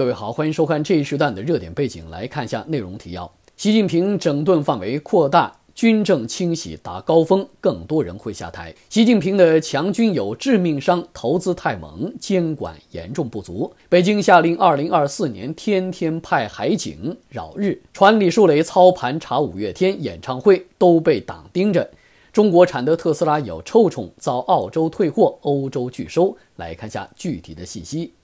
各位好，欢迎收看这一时段的热点背景，来看一下内容提要。习近平整顿范围扩大，军政清洗达高峰，更多人会下台。习近平的强军有致命伤，投资太猛，监管严重不足。北京下令，二零二四年天天派海警扰日。传李树雷操盘查五月天演唱会都被党盯着。中国产的特斯拉有臭虫，遭澳洲退货，欧洲拒收。来看下具体的信息。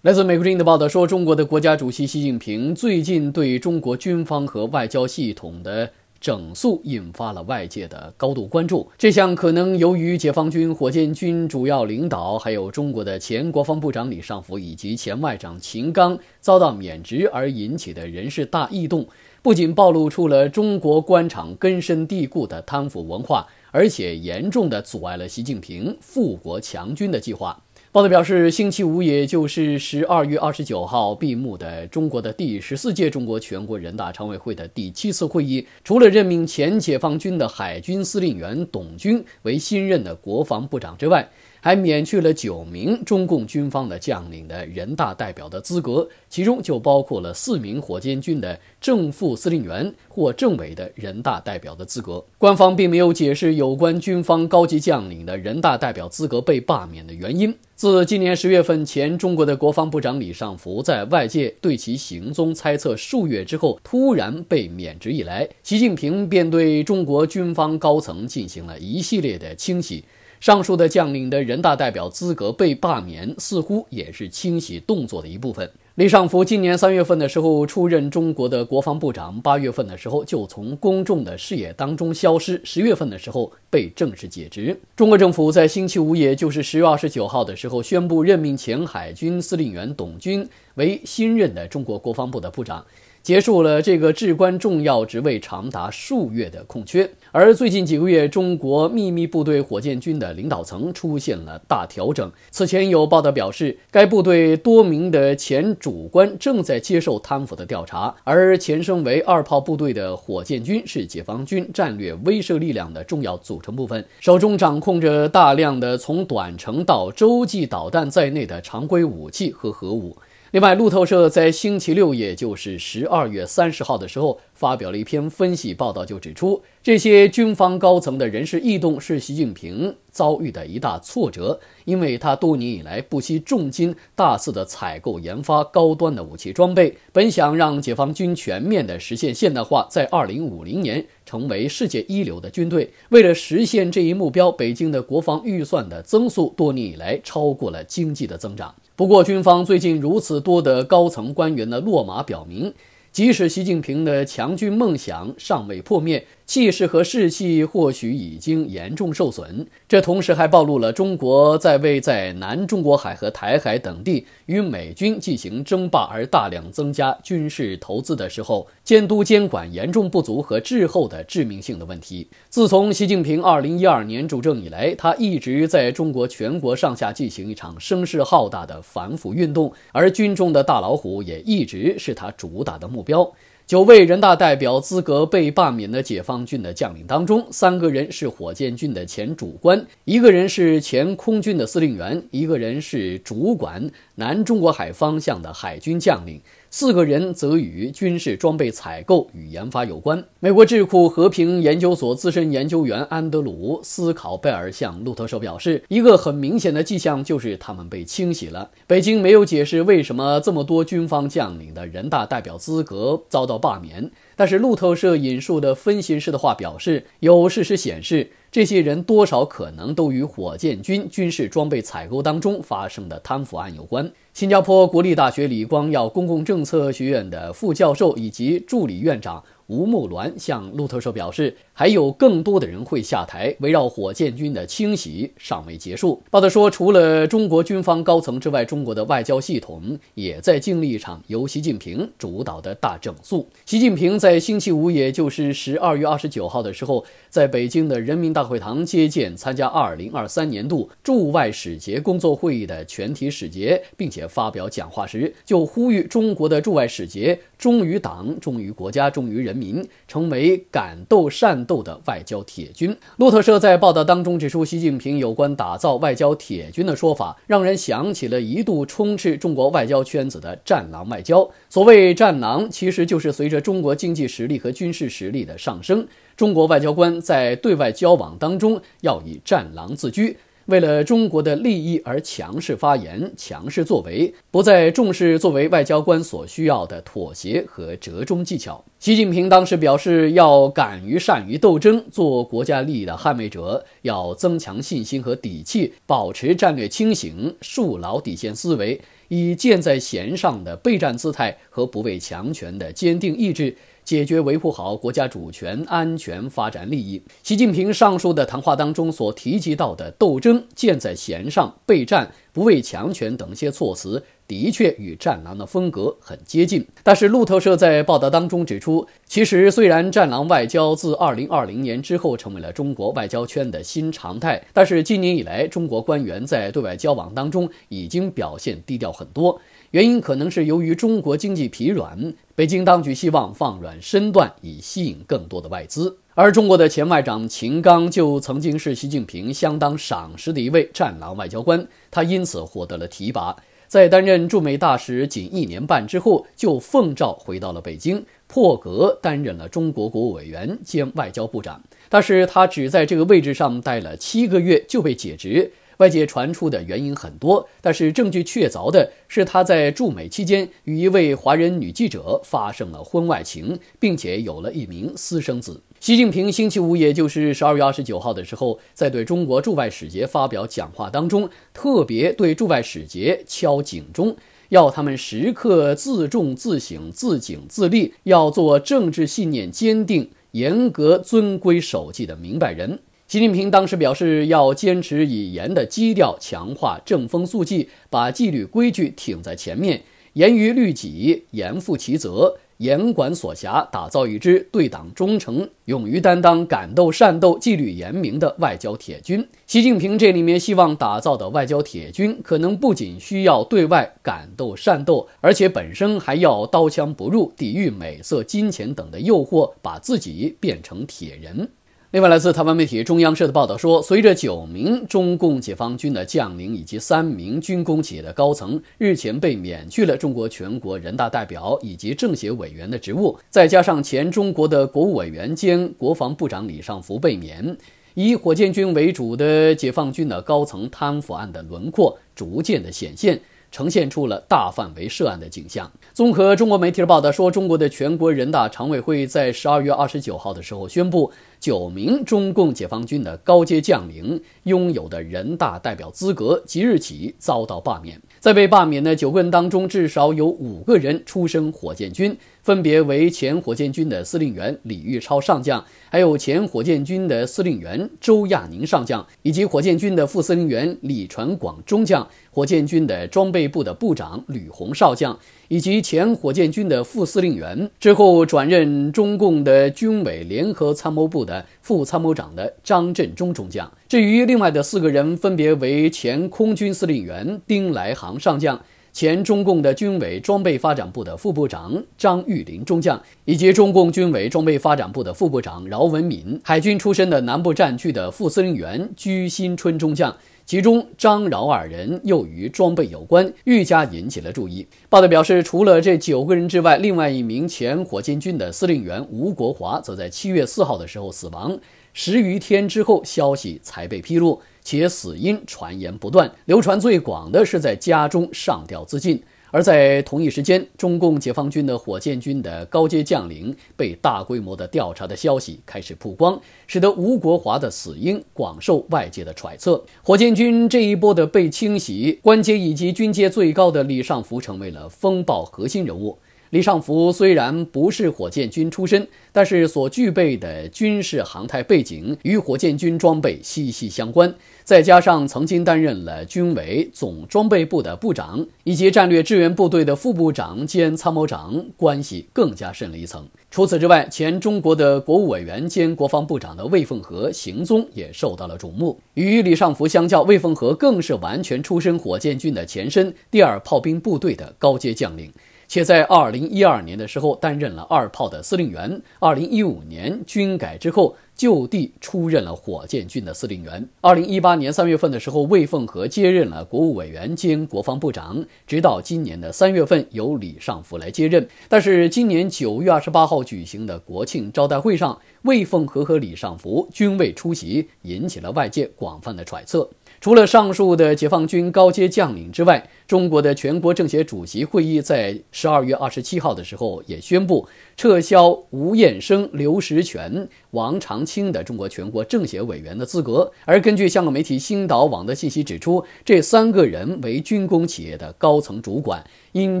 来自美国《人的报道说，中国的国家主席习近平最近对中国军方和外交系统的整肃，引发了外界的高度关注。这项可能由于解放军火箭军主要领导，还有中国的前国防部长李尚福以及前外长秦刚遭到免职而引起的人事大异动，不仅暴露出了中国官场根深蒂固的贪腐文化，而且严重的阻碍了习近平富国强军的计划。报道表示，星期五，也就是十二月二十九号闭幕的中国的第十四届中国全国人大常委会的第七次会议，除了任命前解放军的海军司令员董军为新任的国防部长之外。还免去了九名中共军方的将领的人大代表的资格，其中就包括了四名火箭军的正副司令员或政委的人大代表的资格。官方并没有解释有关军方高级将领的人大代表资格被罢免的原因。自今年十月份前，中国的国防部长李尚福在外界对其行踪猜测数月之后突然被免职以来，习近平便对中国军方高层进行了一系列的清洗。上述的将领的人大代表资格被罢免，似乎也是清洗动作的一部分。李尚福今年三月份的时候出任中国的国防部长，八月份的时候就从公众的视野当中消失，十月份的时候被正式解职。中国政府在星期五，也就是十月二十九号的时候宣布任命前海军司令员董军为新任的中国国防部的部长。结束了这个至关重要职位长达数月的空缺，而最近几个月，中国秘密部队火箭军的领导层出现了大调整。此前有报道表示，该部队多名的前主官正在接受贪腐的调查。而前身为二炮部队的火箭军是解放军战略威慑力量的重要组成部分，手中掌控着大量的从短程到洲际导弹在内的常规武器和核武。另外，路透社在星期六，也就是十二月三十号的时候，发表了一篇分析报道，就指出这些军方高层的人事异动是习近平遭遇的一大挫折，因为他多年以来不惜重金大肆的采购、研发高端的武器装备，本想让解放军全面的实现现代化，在二零五零年。成为世界一流的军队。为了实现这一目标，北京的国防预算的增速多年以来超过了经济的增长。不过，军方最近如此多的高层官员的落马，表明即使习近平的强军梦想尚未破灭。气势和士气或许已经严重受损，这同时还暴露了中国在为在南中国海和台海等地与美军进行争霸而大量增加军事投资的时候，监督监管严重不足和滞后的致命性的问题。自从习近平二零一二年主政以来，他一直在中国全国上下进行一场声势浩大的反腐运动，而军中的大老虎也一直是他主打的目标。九位人大代表资格被罢免的解放军的将领当中，三个人是火箭军的前主官，一个人是前空军的司令员，一个人是主管南中国海方向的海军将领。四个人则与军事装备采购与研发有关。美国智库和平研究所资深研究员安德鲁·斯考贝尔向路透社表示：“一个很明显的迹象就是他们被清洗了。”北京没有解释为什么这么多军方将领的人大代表资格遭到罢免，但是路透社引述的分析师的话表示，有事实显示。这些人多少可能都与火箭军军事装备采购当中发生的贪腐案有关。新加坡国立大学李光耀公共政策学院的副教授以及助理院长吴木銮向路透社表示。还有更多的人会下台。围绕火箭军的清洗尚未结束。报道说，除了中国军方高层之外，中国的外交系统也在经历一场由习近平主导的大整肃。习近平在星期五，也就是十二月二十九号的时候，在北京的人民大会堂接见参加二零二三年度驻外使节工作会议的全体使节，并且发表讲话时，就呼吁中国的驻外使节忠于党、忠于国家、忠于人民，成为敢斗善。斗的外交铁军。路透社在报道当中指出，习近平有关打造外交铁军的说法，让人想起了一度充斥中国外交圈子的“战狼外交”。所谓“战狼”，其实就是随着中国经济实力和军事实力的上升，中国外交官在对外交往当中要以战狼自居。为了中国的利益而强势发言、强势作为，不再重视作为外交官所需要的妥协和折中技巧。习近平当时表示，要敢于、善于斗争，做国家利益的捍卫者，要增强信心和底气，保持战略清醒，树牢底线思维，以箭在弦上的备战姿态和不畏强权的坚定意志。解决、维护好国家主权、安全、发展利益。习近平上述的谈话当中所提及到的“斗争箭在弦上，备战不畏强权”等一些措辞，的确与战狼的风格很接近。但是，路透社在报道当中指出，其实虽然战狼外交自2020年之后成为了中国外交圈的新常态，但是今年以来，中国官员在对外交往当中已经表现低调很多。原因可能是由于中国经济疲软，北京当局希望放软身段以吸引更多的外资。而中国的前外长秦刚就曾经是习近平相当赏识的一位战狼外交官，他因此获得了提拔。在担任驻美大使仅一年半之后，就奉召回到了北京，破格担任了中国国务委员兼外交部长。但是他只在这个位置上待了七个月就被解职。外界传出的原因很多，但是证据确凿的是他在驻美期间与一位华人女记者发生了婚外情，并且有了一名私生子。习近平星期五，也就是十二月二十九号的时候，在对中国驻外使节发表讲话当中，特别对驻外使节敲警钟，要他们时刻自重、自省、自警、自立，要做政治信念坚定、严格遵规守纪的明白人。习近平当时表示，要坚持以严的基调强化正风肃纪，把纪律规矩挺在前面，严于律己，严负其责，严管所辖，打造一支对党忠诚、勇于担当、敢斗善斗、纪律严明的外交铁军。习近平这里面希望打造的外交铁军，可能不仅需要对外敢斗善斗，而且本身还要刀枪不入，抵御美色、金钱等的诱惑，把自己变成铁人。另外，来自台湾媒体中央社的报道说，随着九名中共解放军的将领以及三名军工企业的高层日前被免去了中国全国人大代表以及政协委员的职务，再加上前中国的国务委员兼国防部长李尚福被免，以火箭军为主的解放军的高层贪腐案的轮廓逐渐的显现。呈现出了大范围涉案的景象。综合中国媒体的报道说，中国的全国人大常委会在十二月二十九号的时候宣布，九名中共解放军的高阶将领拥有的人大代表资格即日起遭到罢免。在被罢免的九人当中，至少有五个人出身火箭军。分别为前火箭军的司令员李玉超上将，还有前火箭军的司令员周亚宁上将，以及火箭军的副司令员李传广中将，火箭军的装备部的部长吕红少将，以及前火箭军的副司令员之后转任中共的军委联合参谋部的副参谋长的张振中中将。至于另外的四个人，分别为前空军司令员丁来航上将。前中共的军委装备发展部的副部长张玉林中将，以及中共军委装备发展部的副部长饶文敏，海军出身的南部战区的副司令员鞠新春中将，其中张饶二人又与装备有关，愈加引起了注意。报道表示，除了这九个人之外，另外一名前火箭军的司令员吴国华，则在七月四号的时候死亡，十余天之后消息才被披露。且死因传言不断，流传最广的是在家中上吊自尽。而在同一时间，中共解放军的火箭军的高阶将领被大规模的调查的消息开始曝光，使得吴国华的死因广受外界的揣测。火箭军这一波的被清洗，官阶以及军阶最高的李尚福成为了风暴核心人物。李尚福虽然不是火箭军出身，但是所具备的军事航太背景与火箭军装备息息相关，再加上曾经担任了军委总装备部的部长以及战略支援部队的副部长兼参谋长，关系更加深了一层。除此之外，前中国的国务委员兼国防部长的魏凤和行踪也受到了瞩目。与李尚福相较，魏凤和更是完全出身火箭军的前身第二炮兵部队的高阶将领。且在二零一二年的时候担任了二炮的司令员，二零一五年军改之后就地出任了火箭军的司令员。二零一八年三月份的时候，魏凤和接任了国务委员兼国防部长，直到今年的三月份由李尚福来接任。但是今年九月二十八号举行的国庆招待会上，魏凤和和李尚福均未出席，引起了外界广泛的揣测。除了上述的解放军高阶将领之外，中国的全国政协主席会议在十二月二十七号的时候也宣布撤销吴艳生、刘石泉、王长青的中国全国政协委员的资格。而根据香港媒体星岛网的信息指出，这三个人为军工企业的高层主管。因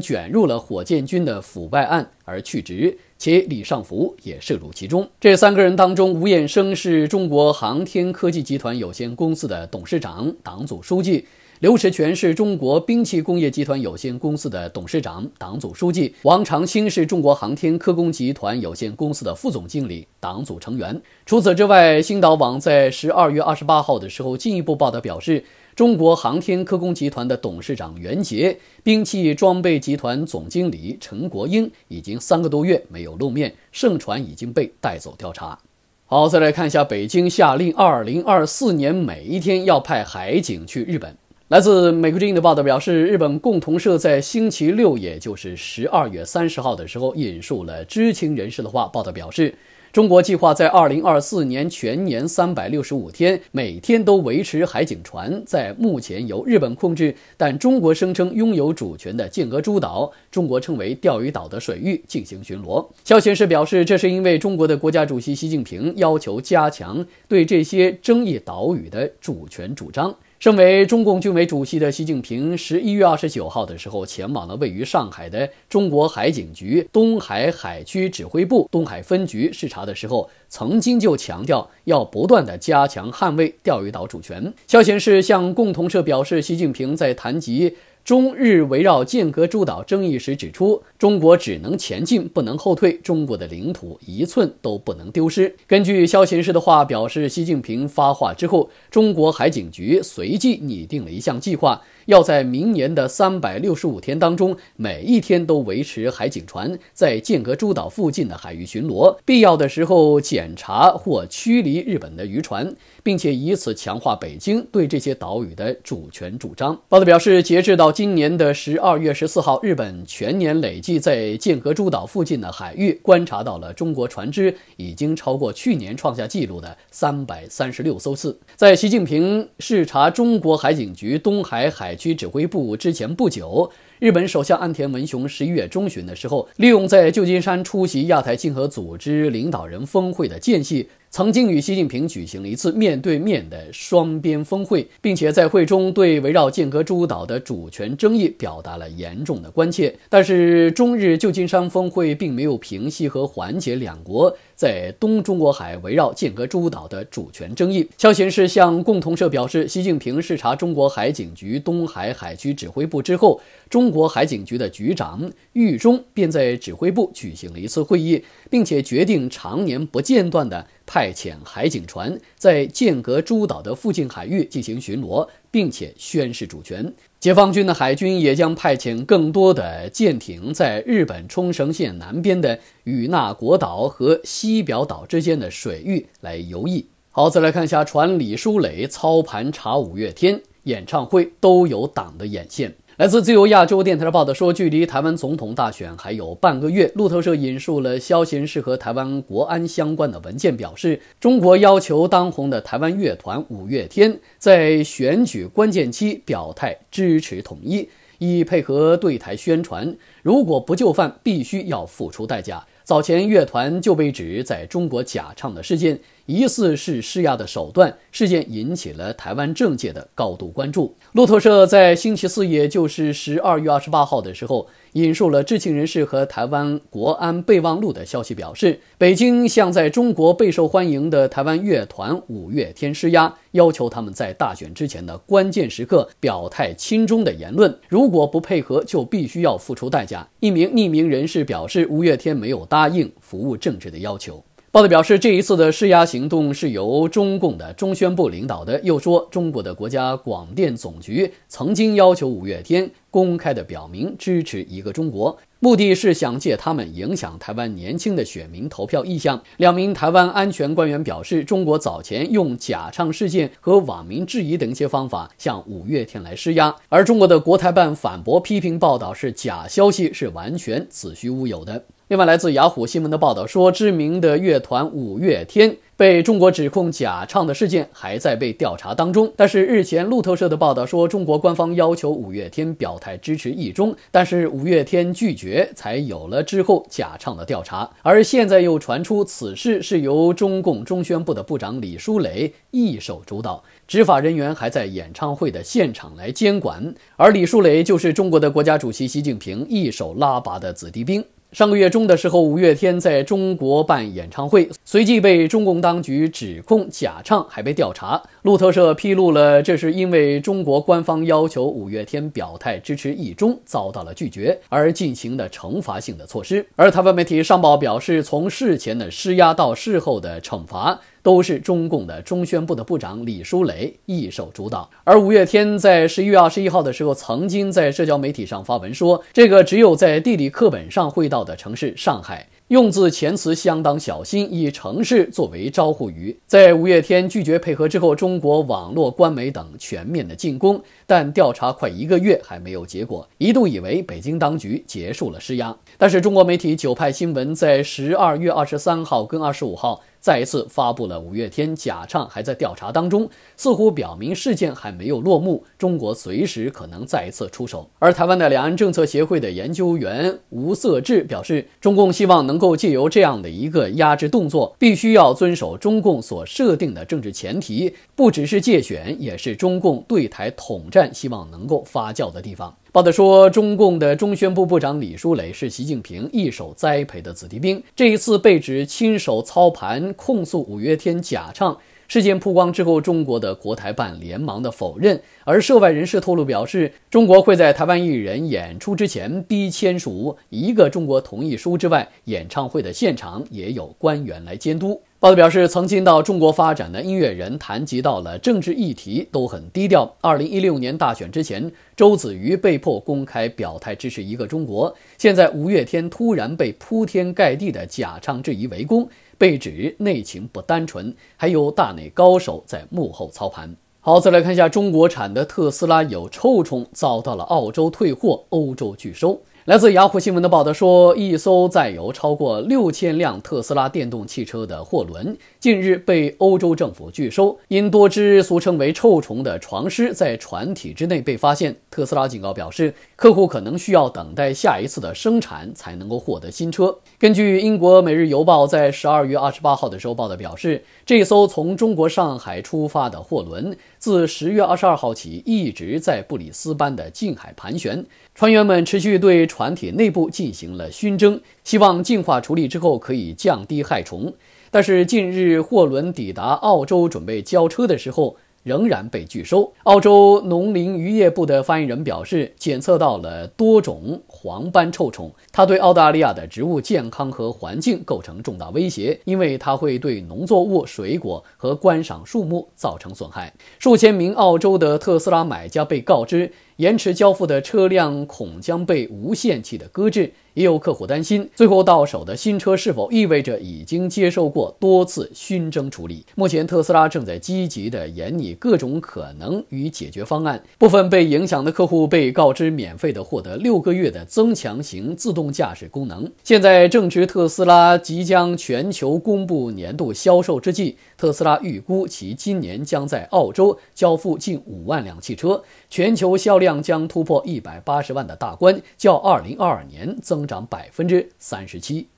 卷入了火箭军的腐败案而去职，且李尚福也涉入其中。这三个人当中，吴艳生是中国航天科技集团有限公司的董事长、党组书记；刘石全是中国兵器工业集团有限公司的董事长、党组书记；王长青是中国航天科工集团有限公司的副总经理、党组成员。除此之外，星岛网在十二月二十八号的时候进一步报道表示。中国航天科工集团的董事长袁杰、兵器装备集团总经理陈国英已经三个多月没有露面，盛传已经被带走调查。好，再来看一下，北京下令，二零二四年每一天要派海警去日本。来自美国之音的报道表示，日本共同社在星期六，也就是十二月三十号的时候，引述了知情人士的话。报道表示。中国计划在2024年全年365天，每天都维持海警船在目前由日本控制，但中国声称拥有主权的剑俄诸岛（中国称为钓鱼岛）的水域进行巡逻。肖先生表示，这是因为中国的国家主席习近平要求加强对这些争议岛屿的主权主张。身为中共军委主席的习近平，十一月二十九号的时候，前往了位于上海的中国海警局东海海区指挥部东海分局视察的时候，曾经就强调要不断的加强捍卫钓鱼岛主权。消息士向共同社表示，习近平在谈及。中日围绕剑阁诸岛争议时指出，中国只能前进，不能后退，中国的领土一寸都不能丢失。根据肖贤士的话表示，习近平发话之后，中国海警局随即拟定了一项计划，要在明年的三百六十五天当中，每一天都维持海警船在剑阁诸岛附近的海域巡逻，必要的时候检查或驱离日本的渔船，并且以此强化北京对这些岛屿的主权主张。报道表示，截至到。今年的十二月十四号，日本全年累计在剑阁诸岛附近的海域观察到了中国船只，已经超过去年创下纪录的三百三十六艘次。在习近平视察中国海警局东海海区指挥部之前不久，日本首相岸田文雄十一月中旬的时候，利用在旧金山出席亚太经合组织领导人峰会的间隙。曾经与习近平举行了一次面对面的双边峰会，并且在会中对围绕剑阁诸岛的主权争议表达了严重的关切。但是，中日旧金山峰会并没有平息和缓解两国在东中国海围绕剑阁诸岛的主权争议。肖琴士向共同社表示，习近平视察中国海警局东海海区指挥部之后，中国海警局的局长郁中便在指挥部举行了一次会议，并且决定常年不间断的。派遣海警船在剑阁诸岛的附近海域进行巡逻，并且宣示主权。解放军的海军也将派遣更多的舰艇在日本冲绳县南边的与那国岛和西表岛之间的水域来游弋。好，再来看一下，船李书磊操盘查五月天演唱会都有党的眼线。来自自由亚洲电台的报道说，距离台湾总统大选还有半个月，路透社引述了消息人士和台湾国安相关的文件，表示中国要求当红的台湾乐团五月天在选举关键期表态支持统一，以配合对台宣传。如果不就范，必须要付出代价。早前乐团就被指在中国假唱的事件。疑似是施压的手段，事件引起了台湾政界的高度关注。路透社在星期四，也就是十二月二十八号的时候，引述了知情人士和台湾国安备忘录的消息，表示北京向在中国备受欢迎的台湾乐团五月天施压，要求他们在大选之前的关键时刻表态亲中的言论，如果不配合，就必须要付出代价。一名匿名人士表示，五月天没有答应服务政治的要求。报道表示，这一次的施压行动是由中共的中宣部领导的。又说，中国的国家广电总局曾经要求五月天公开地表明支持一个中国，目的是想借他们影响台湾年轻的选民投票意向。两名台湾安全官员表示，中国早前用假唱事件和网民质疑等一些方法向五月天来施压，而中国的国台办反驳批评报道是假消息，是完全子虚乌有的。另外，来自雅虎新闻的报道说，知名的乐团五月天被中国指控假唱的事件还在被调查当中。但是日前路透社的报道说，中国官方要求五月天表态支持一中，但是五月天拒绝，才有了之后假唱的调查。而现在又传出此事是由中共中宣部的部长李书磊一手主导，执法人员还在演唱会的现场来监管。而李书磊就是中国的国家主席习近平一手拉拔的子弟兵。上个月中的时候，五月天在中国办演唱会，随即被中共当局指控假唱，还被调查。路透社披露了，这是因为中国官方要求五月天表态支持一中，遭到了拒绝，而进行的惩罚性的措施。而台湾媒体上报表示，从事前的施压到事后的惩罚。都是中共的中宣部的部长李书磊一手主导。而五月天在十一月二十一号的时候，曾经在社交媒体上发文说：“这个只有在地理课本上会到的城市上海，用字遣词相当小心，以城市作为招呼语。”在五月天拒绝配合之后，中国网络官媒等全面的进攻，但调查快一个月还没有结果，一度以为北京当局结束了施压。但是中国媒体九派新闻在十二月二十三号跟二十五号。再一次发布了五月天假唱，还在调查当中，似乎表明事件还没有落幕，中国随时可能再一次出手。而台湾的两岸政策协会的研究员吴色志表示，中共希望能够借由这样的一个压制动作，必须要遵守中共所设定的政治前提，不只是借选，也是中共对台统战希望能够发酵的地方。报道说，中共的中宣部部长李书磊是习近平一手栽培的子弟兵。这一次被指亲手操盘，控诉五月天假唱。事件曝光之后，中国的国台办连忙的否认，而涉外人士透露表示，中国会在台湾艺人演出之前逼签署一个中国同意书之外，演唱会的现场也有官员来监督。报道表示，曾经到中国发展的音乐人谈及到了政治议题都很低调。二零一六年大选之前，周子瑜被迫公开表态支持一个中国，现在五月天突然被铺天盖地的假唱质疑围攻。被指内情不单纯，还有大内高手在幕后操盘。好，再来看一下中国产的特斯拉有臭虫，遭到了澳洲退货，欧洲拒收。来自雅虎新闻的报道说，一艘载有超过六千辆特斯拉电动汽车的货轮近日被欧洲政府拒收，因多只俗称为“臭虫”的床虱在船体之内被发现。特斯拉警告表示，客户可能需要等待下一次的生产才能够获得新车。根据英国《每日邮报》在十二月二十八号的时候报道表示，这艘从中国上海出发的货轮。自十月二十二号起，一直在布里斯班的近海盘旋。船员们持续对船体内部进行了熏蒸，希望净化处理之后可以降低害虫。但是近日货轮抵达澳洲准备交车的时候，仍然被拒收。澳洲农林渔业部的发言人表示，检测到了多种黄斑臭虫，它对澳大利亚的植物健康和环境构成重大威胁，因为它会对农作物、水果和观赏树木造成损害。数千名澳洲的特斯拉买家被告知，延迟交付的车辆恐将被无限期的搁置。也有客户担心，最后到手的新车是否意味着已经接受过多次熏蒸处理？目前，特斯拉正在积极地研拟各种可能与解决方案。部分被影响的客户被告知，免费地获得六个月的增强型自动驾驶功能。现在正值特斯拉即将全球公布年度销售之际，特斯拉预估其今年将在澳洲交付近五万辆汽车。全球销量将突破一百八十万的大关，较二零二二年增长百分之三十七。